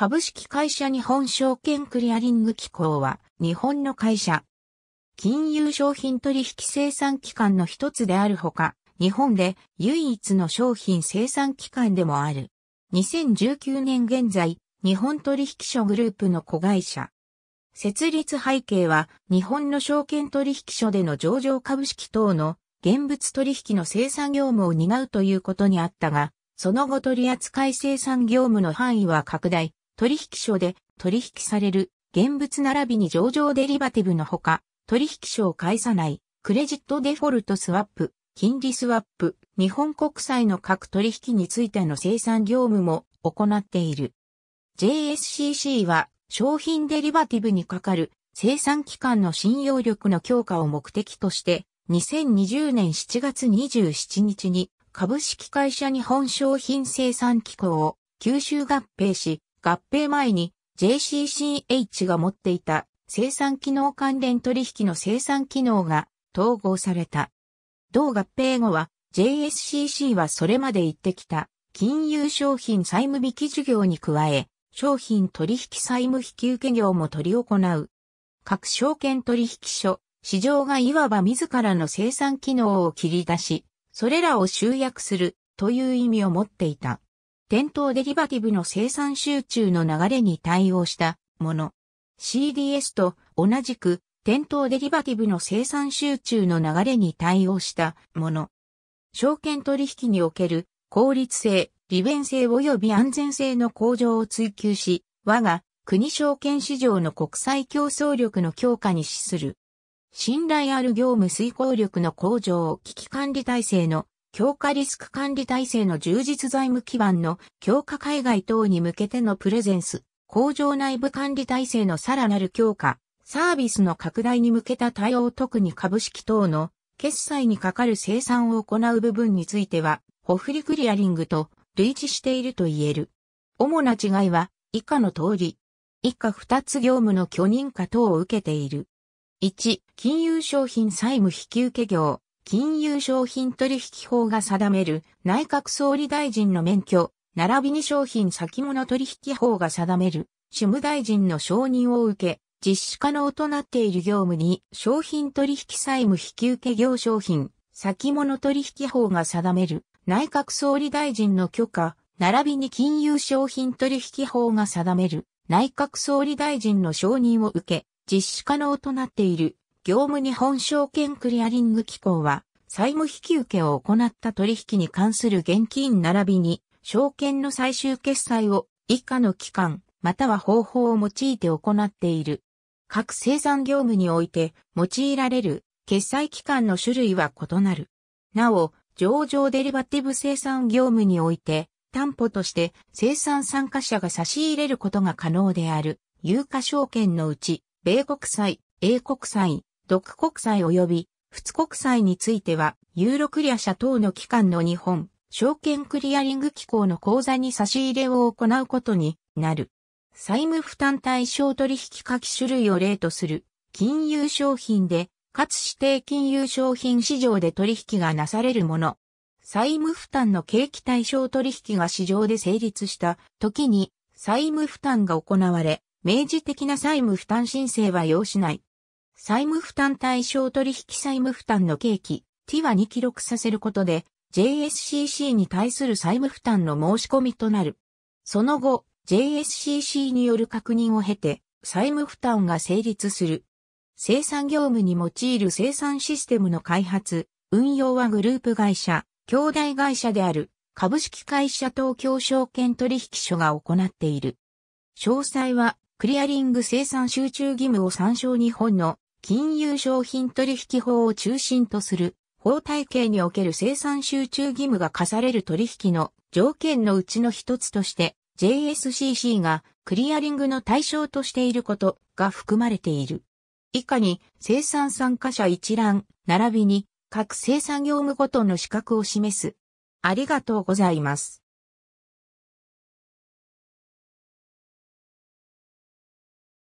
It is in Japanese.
株式会社日本証券クリアリング機構は、日本の会社。金融商品取引生産機関の一つであるほか、日本で唯一の商品生産機関でもある。2019年現在、日本取引所グループの子会社。設立背景は、日本の証券取引所での上場株式等の現物取引の生産業務を担うということにあったが、その後取扱生産業務の範囲は拡大、取引所で取引される現物並びに上場デリバティブのほか、取引所を介さないクレジットデフォルトスワップ、金利スワップ、日本国債の各取引についての生産業務も行っている。JSCC は商品デリバティブにかかる生産期間の信用力の強化を目的として、2020年7月27日に株式会社日本商品生産機構を吸収合併し、合併前に JCCH が持っていた生産機能関連取引の生産機能が統合された。同合併後は JSCC はそれまで行ってきた金融商品債務引き事業に加え商品取引債務引受業も取り行う。各証券取引所、市場がいわば自らの生産機能を切り出し、それらを集約するという意味を持っていた。店頭デリバティブの生産集中の流れに対応したもの。CDS と同じく店頭デリバティブの生産集中の流れに対応したもの。証券取引における効率性、利便性及び安全性の向上を追求し、我が国証券市場の国際競争力の強化に資する。信頼ある業務遂行力の向上、危機管理体制の強化リスク管理体制の充実財務基盤の強化海外等に向けてのプレゼンス、工場内部管理体制のさらなる強化、サービスの拡大に向けた対応特に株式等の決済にかかる生産を行う部分については、ホフリクリアリングと類似していると言える。主な違いは以下の通り。以下二つ業務の許認可等を受けている。1、金融商品債務引受業。金融商品取引法が定める内閣総理大臣の免許、並びに商品先物取引法が定める主務大臣の承認を受け、実施可能となっている業務に商品取引債務引受業商品先物取引法が定める内閣総理大臣の許可、並びに金融商品取引法が定める内閣総理大臣の承認を受け、実施可能となっている業務日本証券クリアリング機構は、債務引受を行った取引に関する現金並びに、証券の最終決済を以下の期間、または方法を用いて行っている。各生産業務において用いられる決済期間の種類は異なる。なお、上場デリバティブ生産業務において、担保として生産参加者が差し入れることが可能である、有価証券のうち、米国債、英国債、独国債及び仏国債については、ユーロクリア社等の機関の日本、証券クリアリング機構の口座に差し入れを行うことになる。債務負担対象取引書き種類を例とする金融商品で、かつ指定金融商品市場で取引がなされるもの。債務負担の景気対象取引が市場で成立した時に債務負担が行われ、明示的な債務負担申請は要しない。債務負担対象取引債務負担の契機、t はに記録させることで、JSCC に対する債務負担の申し込みとなる。その後、JSCC による確認を経て、債務負担が成立する。生産業務に用いる生産システムの開発、運用はグループ会社、兄弟会社である、株式会社東京証券取引所が行っている。詳細は、クリアリング生産集中義務を参照日本の金融商品取引法を中心とする法体系における生産集中義務が課される取引の条件のうちの一つとして JSCC がクリアリングの対象としていることが含まれている。以下に生産参加者一覧並びに各生産業務ごとの資格を示す。ありがとうございます。